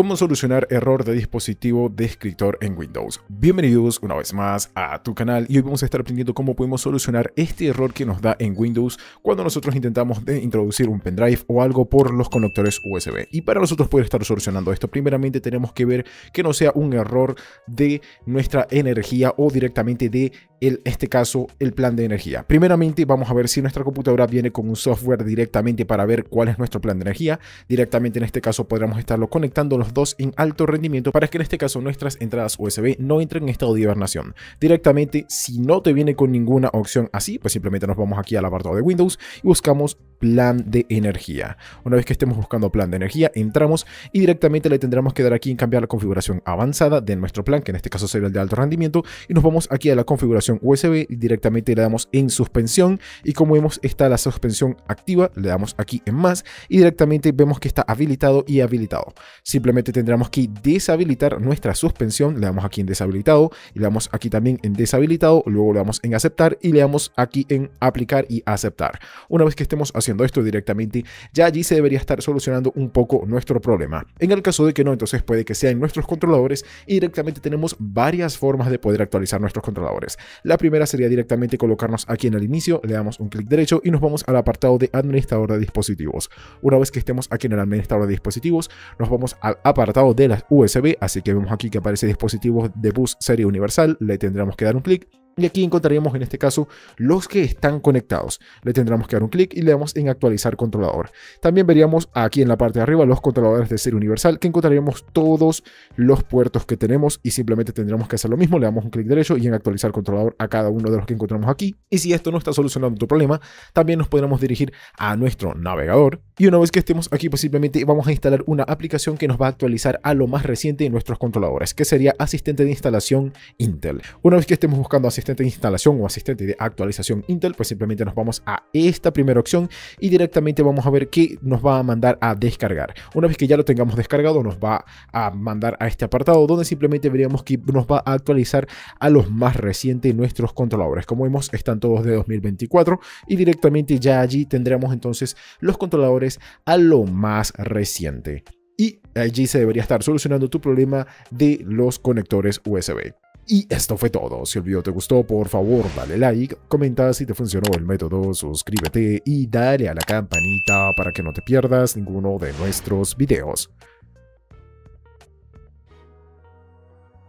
cómo solucionar error de dispositivo de escritor en Windows. Bienvenidos una vez más a tu canal y hoy vamos a estar aprendiendo cómo podemos solucionar este error que nos da en Windows cuando nosotros intentamos de introducir un pendrive o algo por los conectores USB. Y para nosotros poder estar solucionando esto, primeramente tenemos que ver que no sea un error de nuestra energía o directamente de el, este caso, el plan de energía. Primeramente, vamos a ver si nuestra computadora viene con un software directamente para ver cuál es nuestro plan de energía. Directamente en este caso podremos estarlo conectando los dos en alto rendimiento para que en este caso nuestras entradas USB no entren en estado de hibernación. Directamente, si no te viene con ninguna opción así, pues simplemente nos vamos aquí al apartado de Windows y buscamos plan de energía. Una vez que estemos buscando plan de energía, entramos y directamente le tendremos que dar aquí en cambiar la configuración avanzada de nuestro plan, que en este caso sería el de alto rendimiento, y nos vamos aquí a la configuración USB directamente le damos en suspensión y como vemos está la suspensión activa, le damos aquí en más y directamente vemos que está habilitado y habilitado. Simplemente tendremos que deshabilitar nuestra suspensión, le damos aquí en deshabilitado y le damos aquí también en deshabilitado, luego le damos en aceptar y le damos aquí en aplicar y aceptar. Una vez que estemos haciendo esto directamente, ya allí se debería estar solucionando un poco nuestro problema. En el caso de que no, entonces puede que sea en nuestros controladores y directamente tenemos varias formas de poder actualizar nuestros controladores. La primera sería directamente colocarnos aquí en el inicio, le damos un clic derecho y nos vamos al apartado de administrador de dispositivos. Una vez que estemos aquí en el administrador de dispositivos, nos vamos al apartado de las USB, así que vemos aquí que aparece dispositivos de bus serie universal, le tendremos que dar un clic y aquí encontraríamos en este caso los que están conectados. Le tendremos que dar un clic y le damos en actualizar controlador. También veríamos aquí en la parte de arriba los controladores de ser universal que encontraríamos todos los puertos que tenemos y simplemente tendremos que hacer lo mismo. Le damos un clic derecho y en actualizar controlador a cada uno de los que encontramos aquí. Y si esto no está solucionando tu problema, también nos podremos dirigir a nuestro navegador. Y una vez que estemos aquí, posiblemente vamos a instalar una aplicación que nos va a actualizar a lo más reciente de nuestros controladores, que sería asistente de instalación Intel. Una vez que estemos buscando asistente de instalación o asistente de actualización Intel, pues simplemente nos vamos a esta primera opción y directamente vamos a ver qué nos va a mandar a descargar. Una vez que ya lo tengamos descargado, nos va a mandar a este apartado donde simplemente veríamos que nos va a actualizar a los más recientes nuestros controladores. Como vemos, están todos de 2024 y directamente ya allí tendremos entonces los controladores a lo más reciente y allí se debería estar solucionando tu problema de los conectores USB. Y esto fue todo. Si el video te gustó, por favor, dale like, comenta si te funcionó el método, suscríbete y dale a la campanita para que no te pierdas ninguno de nuestros videos.